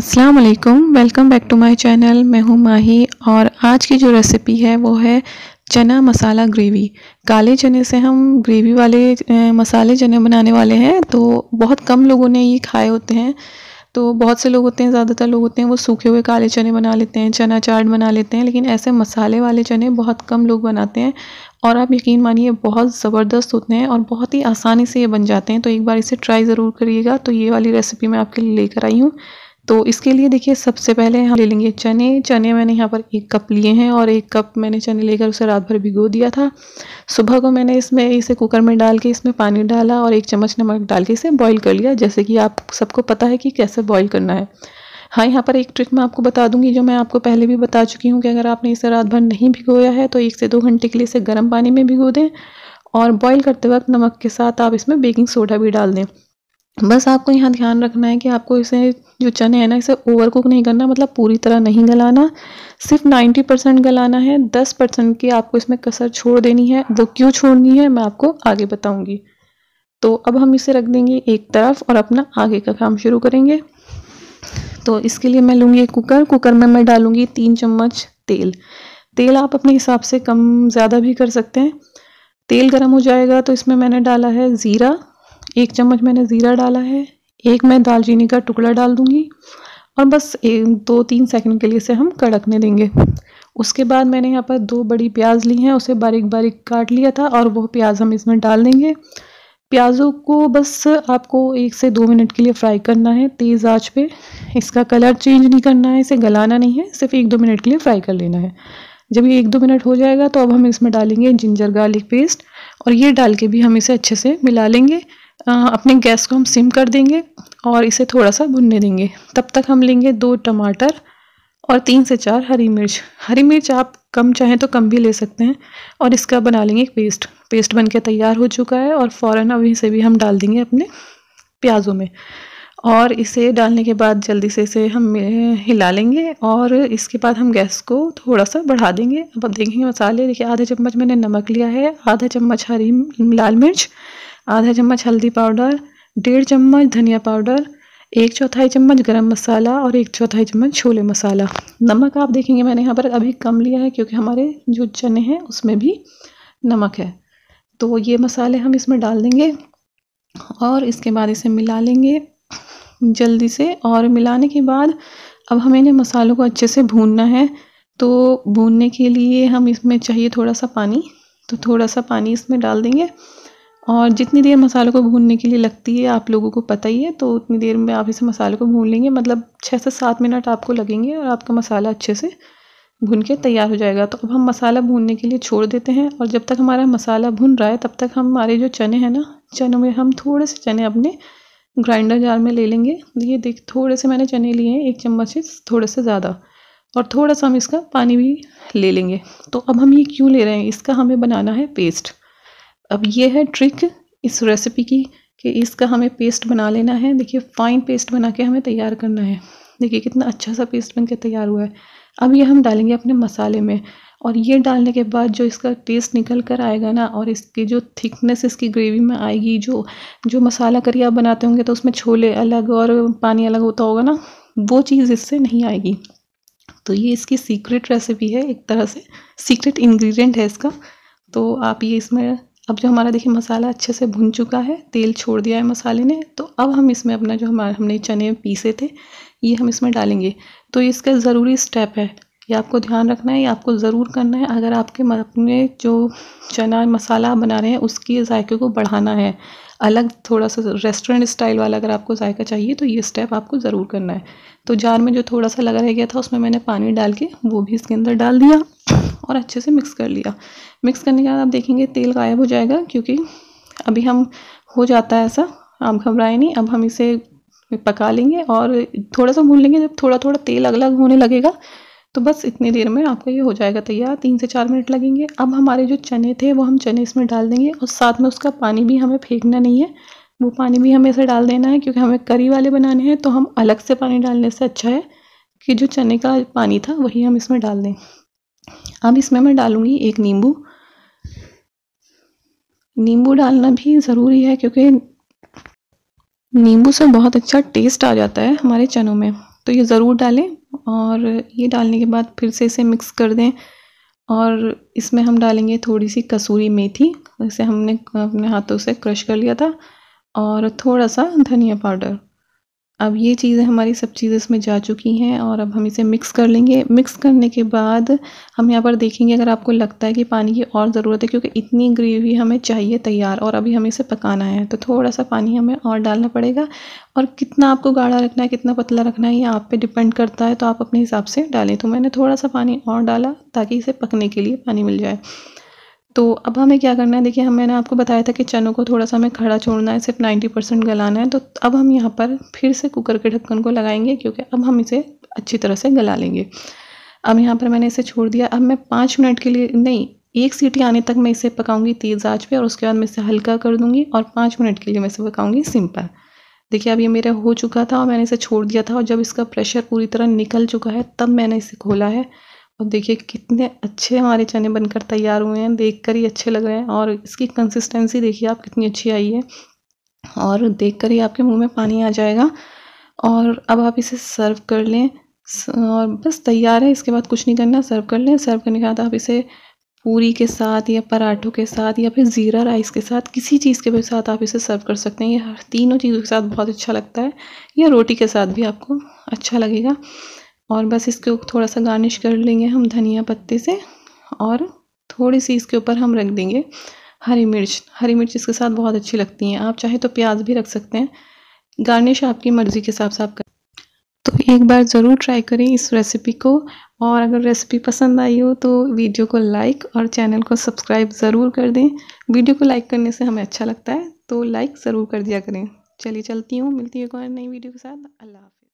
अस्सलाम वालेकुम welcome back to my channel मैं हूँ माही और आज की जो रेसिपी है वो है चना मसाला ग्रेवी काले चने से हम ग्रेवी वाले मसाले चने बनाने वाले हैं तो बहुत कम लोगों ने ये खाए होते हैं तो बहुत से लोग होते हैं ज़्यादातर लोग होते हैं वो सूखे हुए काले चने बना लेते हैं चना चाट बना लेते हैं लेकिन ऐसे मसाले वाले चने बहुत कम लोग बनाते हैं और आप यकीन मानिए बहुत ज़बरदस्त होते हैं और बहुत ही आसानी से ये बन जाते हैं तो एक बार इसे ट्राई ज़रूर करिएगा तो ये वाली रेसिपी मैं आपके लिए लेकर आई हूँ तो इसके लिए देखिए सबसे पहले हम ले लेंगे चने चने मैंने यहाँ पर एक कप लिए हैं और एक कप मैंने चने लेकर उसे रात भर भिगो दिया था सुबह को मैंने इसमें इसे कुकर में डाल के इसमें पानी डाला और एक चम्मच नमक डाल के इसे बॉईल कर लिया जैसे कि आप सबको पता है कि कैसे बॉईल करना है हाँ यहाँ पर एक ट्रिक मैं आपको बता दूंगी जो मैं आपको पहले भी बता चुकी हूँ कि अगर आपने इसे रात भर नहीं भिगोया है तो एक से दो घंटे के लिए इसे गर्म पानी में भिगो दें और बॉईल करते वक्त नमक के साथ आप इसमें बेकिंग सोडा भी डाल दें बस आपको यहाँ ध्यान रखना है कि आपको इसे जो चने हैं ना इसे ओवर कुक नहीं करना मतलब पूरी तरह नहीं गलाना सिर्फ 90 परसेंट गलाना है 10 परसेंट की आपको इसमें कसर छोड़ देनी है वो क्यों छोड़नी है मैं आपको आगे बताऊंगी तो अब हम इसे रख देंगे एक तरफ और अपना आगे का काम शुरू करेंगे तो इसके लिए मैं लूँगी कुकर कुकर में मैं डालूँगी तीन चम्मच तेल तेल आप अपने हिसाब से कम ज़्यादा भी कर सकते हैं तेल गर्म हो जाएगा तो इसमें मैंने डाला है ज़ीरा एक चम्मच मैंने ज़ीरा डाला है एक मैं दालचीनी का टुकड़ा डाल दूँगी और बस एक दो तीन सेकंड के लिए इसे हम कड़कने देंगे उसके बाद मैंने यहाँ पर दो बड़ी प्याज ली हैं उसे बारीक बारीक काट लिया था और वो प्याज हम इसमें डाल देंगे प्याज़ों को बस आपको एक से दो मिनट के लिए फ्राई करना है तेज़ आंच पे इसका कलर चेंज नहीं करना है इसे गलाना नहीं है सिर्फ एक दो मिनट के लिए फ्राई कर लेना है जब ये एक दो मिनट हो जाएगा तो अब हम इसमें डालेंगे जिंजर गार्लिक पेस्ट और ये डाल के भी हम इसे अच्छे से मिला लेंगे अपने गैस को हम सिम कर देंगे और इसे थोड़ा सा भुनने देंगे तब तक हम लेंगे दो टमाटर और तीन से चार हरी मिर्च हरी मिर्च आप कम चाहें तो कम भी ले सकते हैं और इसका बना लेंगे एक पेस्ट पेस्ट बनके तैयार हो चुका है और फ़ौरन अभी से भी हम डाल देंगे अपने प्याज़ों में और इसे डालने के बाद जल्दी से इसे हम हिला लेंगे और इसके बाद हम गैस को थोड़ा सा बढ़ा देंगे अब देखेंगे मसाले देखिए आधा चम्मच मैंने नमक लिया है आधा चम्मच हरी लाल मिर्च आधा चम्मच हल्दी पाउडर डेढ़ चम्मच धनिया पाउडर एक चौथाई चम्मच गरम मसाला और एक चौथाई चम्मच छोले मसाला नमक आप देखेंगे मैंने यहाँ पर अभी कम लिया है क्योंकि हमारे जो चने हैं उसमें भी नमक है तो ये मसाले हम इसमें डाल देंगे और इसके बाद इसे मिला लेंगे जल्दी से और मिलाने के बाद अब हमें इन्हें मसालों को अच्छे से भूनना है तो भूनने के लिए हम इसमें चाहिए थोड़ा सा पानी तो थोड़ा सा पानी इसमें डाल देंगे और जितनी देर मसालों को भूनने के लिए लगती है आप लोगों को पता ही है तो उतनी देर में आप इसे मसालों को भून लेंगे मतलब छः से सात मिनट आपको लगेंगे और आपका मसाला अच्छे से भून के तैयार हो जाएगा तो अब हम मसाला भूनने के लिए छोड़ देते हैं और जब तक हमारा मसाला भून रहा है तब तक हमारे जो चने हैं ना चनों में हम थोड़े से चने अपने ग्राइंडर जार में ले लेंगे ये देख थोड़े से मैंने चने लिए हैं एक चम्मच से थोड़े से ज़्यादा और थोड़ा सा हम इसका पानी भी ले लेंगे तो अब हम ये क्यों ले रहे हैं इसका हमें बनाना है पेस्ट अब ये है ट्रिक इस रेसिपी की कि इसका हमें पेस्ट बना लेना है देखिए फ़ाइन पेस्ट बना के हमें तैयार करना है देखिए कितना अच्छा सा पेस्ट बन के तैयार हुआ है अब ये हम डालेंगे अपने मसाले में और ये डालने के बाद जो इसका टेस्ट निकल कर आएगा ना और इसकी जो थिकनेस इसकी ग्रेवी में आएगी जो जो मसाला करी आप बनाते होंगे तो उसमें छोले अलग और पानी अलग होता होगा ना वो चीज़ इससे नहीं आएगी तो ये इसकी सीक्रेट रेसिपी है एक तरह से सीक्रेट इंग्रेडिएंट है इसका तो आप ये इसमें अब जो हमारा देखिए मसाला अच्छे से भुन चुका है तेल छोड़ दिया है मसाले ने तो अब हम इसमें अपना जो हमारे हमने चने पीसे थे ये हम इसमें डालेंगे तो इसका ज़रूरी स्टेप है ये आपको ध्यान रखना है ये आपको ज़रूर करना है अगर आपके अपने जो चना मसाला बना रहे हैं उसकी जायके को बढ़ाना है अलग थोड़ा सा रेस्टोरेंट स्टाइल वाला अगर आपको जायका चाहिए तो ये स्टेप आपको ज़रूर करना है तो जार में जो थोड़ा सा लगा रह गया था उसमें मैंने पानी डाल के वो भी इसके अंदर डाल दिया और अच्छे से मिक्स कर लिया मिक्स करने के बाद आप देखेंगे तेल गायब हो जाएगा क्योंकि अभी हम हो जाता है ऐसा आप घबराए नहीं अब हम इसे पका लेंगे और थोड़ा सा भून लेंगे जब थोड़ा थोड़ा तेल अलग अलग होने लगेगा तो बस इतनी देर में आपका ये हो जाएगा तैयार तीन से चार मिनट लगेंगे अब हमारे जो चने थे वो हम चने इसमें डाल देंगे और साथ में उसका पानी भी हमें फेंकना नहीं है वो पानी भी हमें इसे डाल देना है क्योंकि हमें करी वाले बनाने हैं तो हम अलग से पानी डालने से अच्छा है कि जो चने का पानी था वही हम इसमें डाल दें अब इसमें मैं डालूँगी एक नींबू नींबू डालना भी ज़रूरी है क्योंकि नींबू से बहुत अच्छा टेस्ट आ जाता है हमारे चनों में तो ये ज़रूर डालें और ये डालने के बाद फिर से इसे मिक्स कर दें और इसमें हम डालेंगे थोड़ी सी कसूरी मेथी इसे हमने अपने हाथों से क्रश कर लिया था और थोड़ा सा धनिया पाउडर अब ये चीज़ें हमारी सब चीज़ें इसमें जा चुकी हैं और अब हम इसे मिक्स कर लेंगे मिक्स करने के बाद हम यहाँ पर देखेंगे अगर आपको लगता है कि पानी की और ज़रूरत है क्योंकि इतनी ग्रेवी हमें चाहिए तैयार और अभी हमें इसे पकाना है तो थोड़ा सा पानी हमें और डालना पड़ेगा और कितना आपको गाढ़ा रखना है कितना पतला रखना है ये आप पर डिपेंड करता है तो आप अपने हिसाब से डालें तो मैंने थोड़ा सा पानी और डाला ताकि इसे पकने के लिए पानी मिल जाए तो अब हमें क्या करना है देखिए हम मैंने आपको बताया था कि चनों को थोड़ा सा हमें खड़ा छोड़ना है सिर्फ 90 परसेंट गलाना है तो अब हम यहाँ पर फिर से कुकर के ढक्कन को लगाएंगे क्योंकि अब हम इसे अच्छी तरह से गला लेंगे अब यहाँ पर मैंने इसे छोड़ दिया अब मैं पाँच मिनट के लिए नहीं एक सीटी आने तक मैं इसे पकाऊंगी तेज़ आँच पर और उसके बाद मैं इसे हल्का कर दूँगी और पाँच मिनट के लिए मैं इसे पकाऊंगी सिंपल देखिए अब ये मेरा हो चुका था और मैंने इसे छोड़ दिया था और जब इसका प्रेशर पूरी तरह निकल चुका है तब मैंने इसे खोला है और देखिए कितने अच्छे हमारे चने बनकर तैयार हुए हैं देखकर ही अच्छे लग रहे हैं और इसकी कंसिस्टेंसी देखिए आप कितनी अच्छी आई है और देखकर ही आपके मुंह में पानी आ जाएगा और अब आप इसे सर्व कर लें और बस तैयार है इसके बाद कुछ नहीं करना सर्व कर लें सर्व करने के बाद आप इसे पूरी के साथ या पराठों के साथ या फिर ज़ीरा राइस के साथ किसी चीज़ के साथ आप इसे सर्व कर सकते हैं ये हर तीनों चीज़ों के साथ बहुत अच्छा लगता है या रोटी के साथ भी आपको अच्छा लगेगा और बस इसके ऊपर थोड़ा सा गार्निश कर लेंगे हम धनिया पत्ते से और थोड़ी सी इसके ऊपर हम रख देंगे हरी मिर्च हरी मिर्च इसके साथ बहुत अच्छी लगती हैं आप चाहे तो प्याज भी रख सकते हैं गार्निश आपकी मर्ज़ी के हिसाब से आप करें तो एक बार ज़रूर ट्राई करें इस रेसिपी को और अगर रेसिपी पसंद आई हो तो वीडियो को लाइक और चैनल को सब्सक्राइब ज़रूर कर दें वीडियो को लाइक करने से हमें अच्छा लगता है तो लाइक ज़रूर कर दिया करें चलिए चलती हूँ मिलती है एक और नई वीडियो के साथ अल्लाह